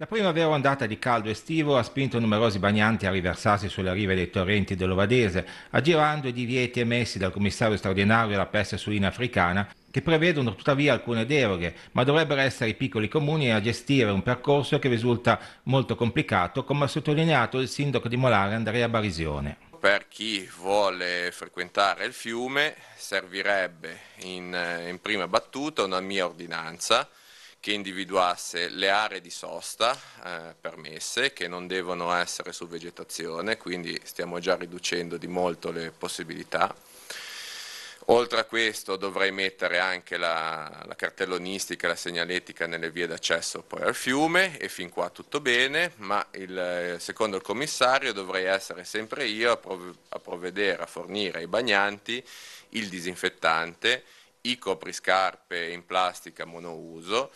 La primavera ondata di caldo estivo ha spinto numerosi bagnanti a riversarsi sulle rive dei torrenti dell'Ovadese, aggirando i divieti emessi dal commissario straordinario della peste suina africana, che prevedono tuttavia alcune deroghe, ma dovrebbero essere i piccoli comuni a gestire un percorso che risulta molto complicato, come ha sottolineato il sindaco di Molare Andrea Barisione per chi vuole frequentare il fiume servirebbe in, eh, in, prima battuta una mia ordinanza che individuasse le aree di sosta eh, permesse che non devono essere su vegetazione, quindi stiamo già riducendo di molto le possibilità. Oltre a questo dovrei mettere anche la, la cartellonistica e la segnaletica nelle vie d'accesso poi al fiume e fin qua tutto bene, ma il, secondo il commissario dovrei essere sempre io a, prov a provvedere a fornire ai bagnanti il disinfettante, i copriscarpe in plastica monouso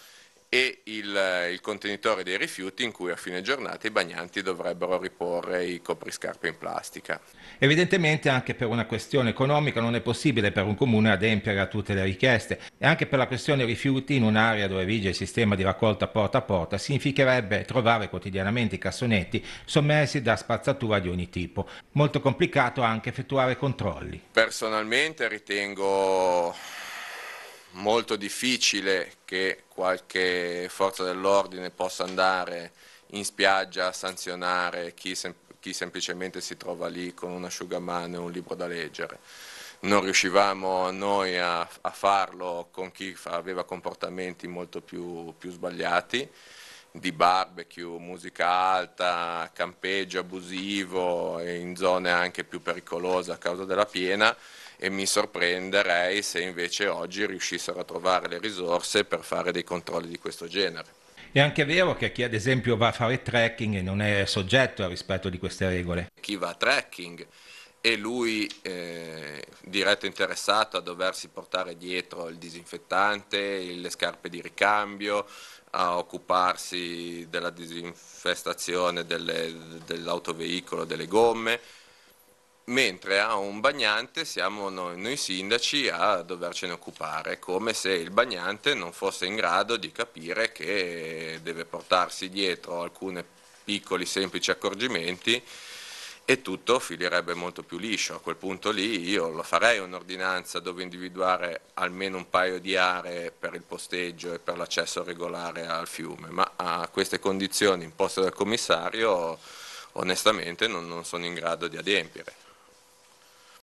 e il, eh, il, contenitore dei rifiuti in cui a fine giornata i bagnanti dovrebbero riporre i copriscarpe in plastica. Evidentemente anche per una questione economica non è possibile per un comune adempiere a tutte le richieste e anche per la questione rifiuti in un'area dove vige il sistema di raccolta porta a porta significherebbe trovare quotidianamente i cassonetti sommersi da spazzatura di ogni tipo. Molto complicato anche effettuare controlli. Personalmente ritengo molto difficile che qualche forza dell'ordine possa andare in spiaggia a sanzionare chi, sem chi semplicemente si trova lì con un asciugamano e un libro da leggere. Non riuscivamo noi a, a farlo con chi aveva comportamenti molto più, più sbagliati di barbecue, musica alta, campeggio abusivo e in zone anche più pericolose a causa della piena e mi sorprenderei se invece oggi riuscissero a trovare le risorse per fare dei controlli di questo genere. È anche vero che chi ad esempio va a fare trekking non è soggetto al rispetto di queste regole. Chi va a trekking e lui eh, diretto interessato a doversi portare dietro il disinfettante, le scarpe di ricambio, a occuparsi della disinfestazione dell'autoveicolo, delle gomme mentre a un bagnante siamo noi, noi, sindaci a dovercene occupare, come se il bagnante non fosse in grado di capire che deve portarsi dietro alcuni piccoli semplici accorgimenti e tutto finirebbe molto più liscio. A quel punto lì io lo farei un'ordinanza dove individuare almeno un paio di aree per il posteggio e per l'accesso regolare al fiume, ma a queste condizioni imposte dal commissario onestamente non, non sono in grado di adempiere.